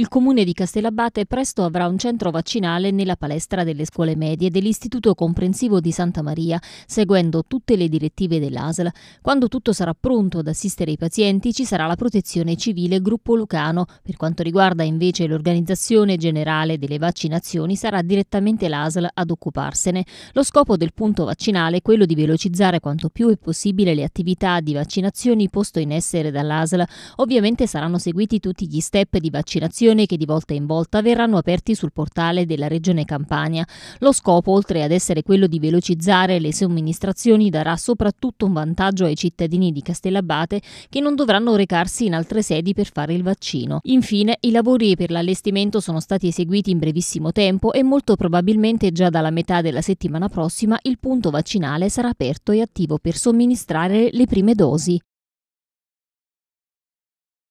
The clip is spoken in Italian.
Il comune di Castellabate presto avrà un centro vaccinale nella palestra delle scuole medie dell'Istituto Comprensivo di Santa Maria, seguendo tutte le direttive dell'ASL. Quando tutto sarà pronto ad assistere i pazienti ci sarà la protezione civile Gruppo Lucano. Per quanto riguarda invece l'organizzazione generale delle vaccinazioni sarà direttamente l'ASL ad occuparsene. Lo scopo del punto vaccinale è quello di velocizzare quanto più è possibile le attività di vaccinazioni posto in essere dall'ASL. Ovviamente saranno seguiti tutti gli step di vaccinazione informazione che di volta in volta verranno aperti sul portale della Regione Campania. Lo scopo, oltre ad essere quello di velocizzare le somministrazioni, darà soprattutto un vantaggio ai cittadini di Castellabate che non dovranno recarsi in altre sedi per fare il vaccino. Infine, i lavori per l'allestimento sono stati eseguiti in brevissimo tempo e molto probabilmente già dalla metà della settimana prossima il punto vaccinale sarà aperto e attivo per somministrare le prime dosi.